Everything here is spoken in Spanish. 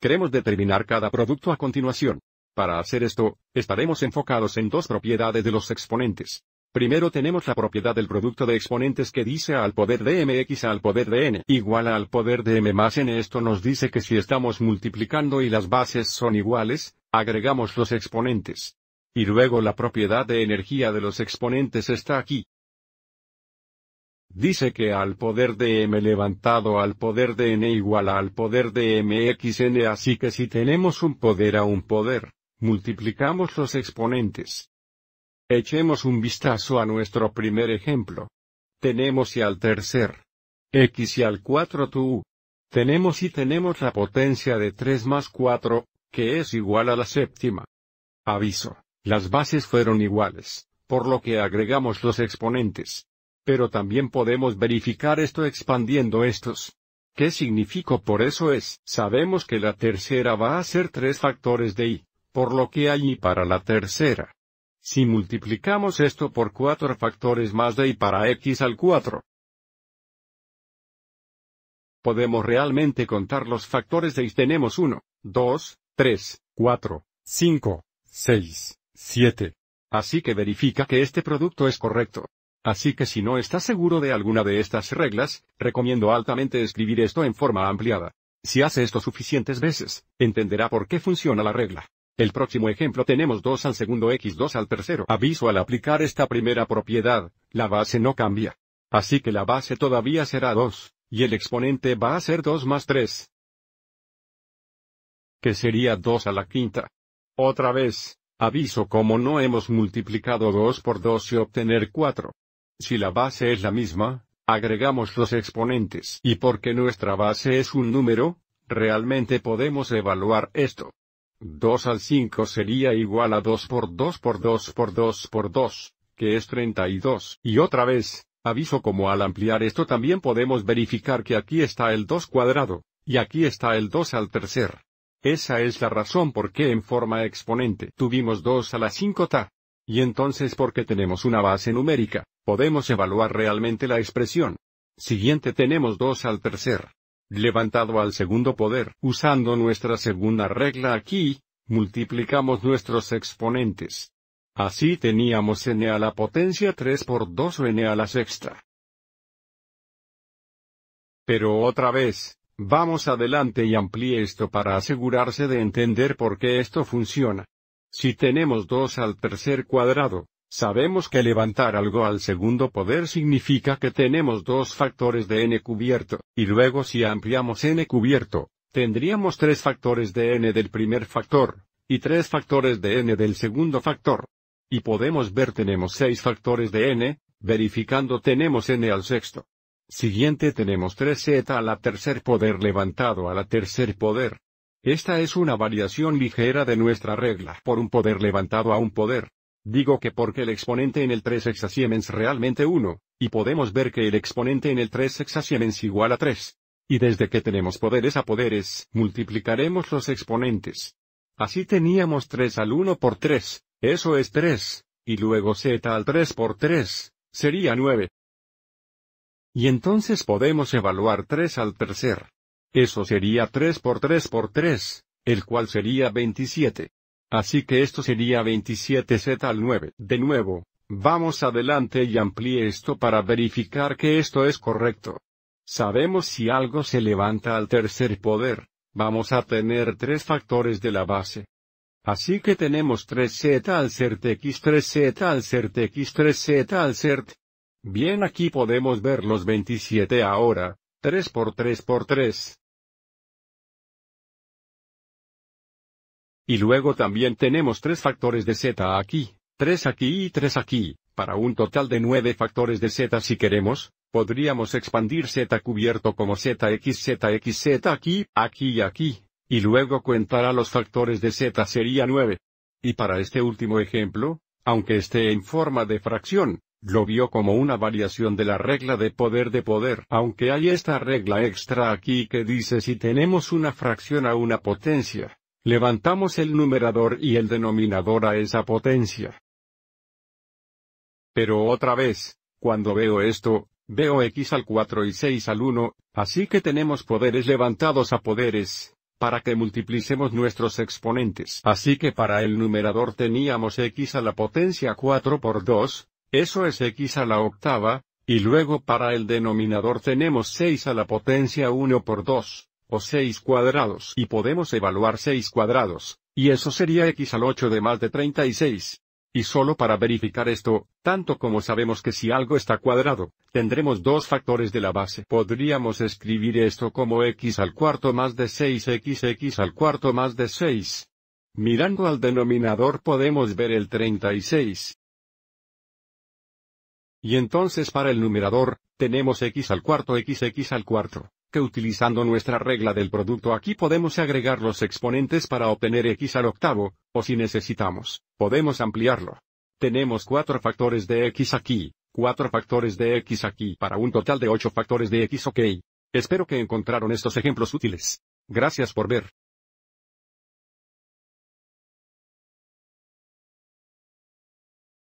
Queremos determinar cada producto a continuación. Para hacer esto, estaremos enfocados en dos propiedades de los exponentes. Primero tenemos la propiedad del producto de exponentes que dice al poder de mx al poder de n igual al poder de m más n. Esto nos dice que si estamos multiplicando y las bases son iguales, agregamos los exponentes. Y luego la propiedad de energía de los exponentes está aquí dice que al poder de m levantado al poder de n igual al poder de mxn así que si tenemos un poder a un poder, multiplicamos los exponentes. Echemos un vistazo a nuestro primer ejemplo. Tenemos y al tercer. x y al 4 tu. Tenemos y tenemos la potencia de 3 más 4, que es igual a la séptima. Aviso, las bases fueron iguales, por lo que agregamos los exponentes. Pero también podemos verificar esto expandiendo estos. ¿Qué significó por eso es? Sabemos que la tercera va a ser tres factores de i, por lo que hay i para la tercera. Si multiplicamos esto por cuatro factores más de i para x al cuatro. podemos realmente contar los factores de i. Tenemos 1, 2, 3, 4, 5, 6, 7. Así que verifica que este producto es correcto. Así que si no estás seguro de alguna de estas reglas, recomiendo altamente escribir esto en forma ampliada. Si hace esto suficientes veces, entenderá por qué funciona la regla. El próximo ejemplo tenemos 2 al segundo x 2 al tercero. Aviso al aplicar esta primera propiedad, la base no cambia. Así que la base todavía será 2, y el exponente va a ser 2 más 3. Que sería 2 a la quinta. Otra vez, aviso como no hemos multiplicado 2 por 2 y obtener 4. Si la base es la misma, agregamos los exponentes. Y porque nuestra base es un número, realmente podemos evaluar esto. 2 al 5 sería igual a 2 por 2 por 2 por 2 por 2, que es 32. Y otra vez, aviso como al ampliar esto también podemos verificar que aquí está el 2 cuadrado, y aquí está el 2 al tercer. Esa es la razón por qué en forma exponente tuvimos 2 a la 5 ta. Y entonces porque tenemos una base numérica, podemos evaluar realmente la expresión. Siguiente tenemos 2 al tercer. Levantado al segundo poder, usando nuestra segunda regla aquí, multiplicamos nuestros exponentes. Así teníamos n a la potencia 3 por 2 o n a la sexta. Pero otra vez, vamos adelante y amplíe esto para asegurarse de entender por qué esto funciona. Si tenemos 2 al tercer cuadrado, sabemos que levantar algo al segundo poder significa que tenemos dos factores de n cubierto, y luego si ampliamos n cubierto, tendríamos tres factores de n del primer factor, y tres factores de n del segundo factor. Y podemos ver tenemos seis factores de n, verificando tenemos n al sexto. Siguiente tenemos 3z a la tercer poder levantado a la tercer poder, esta es una variación ligera de nuestra regla por un poder levantado a un poder. Digo que porque el exponente en el 3 hexasiemens realmente 1, y podemos ver que el exponente en el 3 hexasiemens igual a 3. Y desde que tenemos poderes a poderes, multiplicaremos los exponentes. Así teníamos 3 al 1 por 3, eso es 3, y luego z al 3 por 3, sería 9. Y entonces podemos evaluar 3 al tercer eso sería 3 por 3 por 3, el cual sería 27. Así que esto sería 27z al 9. De nuevo, vamos adelante y amplíe esto para verificar que esto es correcto. Sabemos si algo se levanta al tercer poder, vamos a tener tres factores de la base. Así que tenemos 3z al cert x 3z al cert x 3z al cert. Bien aquí podemos ver los 27 ahora, 3 por 3 por 3, Y luego también tenemos tres factores de z aquí, tres aquí y tres aquí, para un total de nueve factores de z si queremos, podríamos expandir z cubierto como zx, zx, z aquí, aquí y aquí, y luego a los factores de z sería nueve. Y para este último ejemplo, aunque esté en forma de fracción, lo vio como una variación de la regla de poder de poder. Aunque hay esta regla extra aquí que dice si tenemos una fracción a una potencia, Levantamos el numerador y el denominador a esa potencia. Pero otra vez, cuando veo esto, veo x al 4 y 6 al 1, así que tenemos poderes levantados a poderes, para que multiplicemos nuestros exponentes. Así que para el numerador teníamos x a la potencia 4 por 2, eso es x a la octava, y luego para el denominador tenemos 6 a la potencia 1 por 2 o 6 cuadrados y podemos evaluar 6 cuadrados, y eso sería x al 8 de más de 36. Y solo para verificar esto, tanto como sabemos que si algo está cuadrado, tendremos dos factores de la base. Podríamos escribir esto como x al cuarto más de 6x x al cuarto más de 6. Mirando al denominador podemos ver el 36. Y entonces para el numerador, tenemos x al cuarto x x al cuarto que utilizando nuestra regla del producto aquí podemos agregar los exponentes para obtener x al octavo, o si necesitamos, podemos ampliarlo. Tenemos cuatro factores de x aquí, cuatro factores de x aquí para un total de ocho factores de x ok. Espero que encontraron estos ejemplos útiles. Gracias por ver.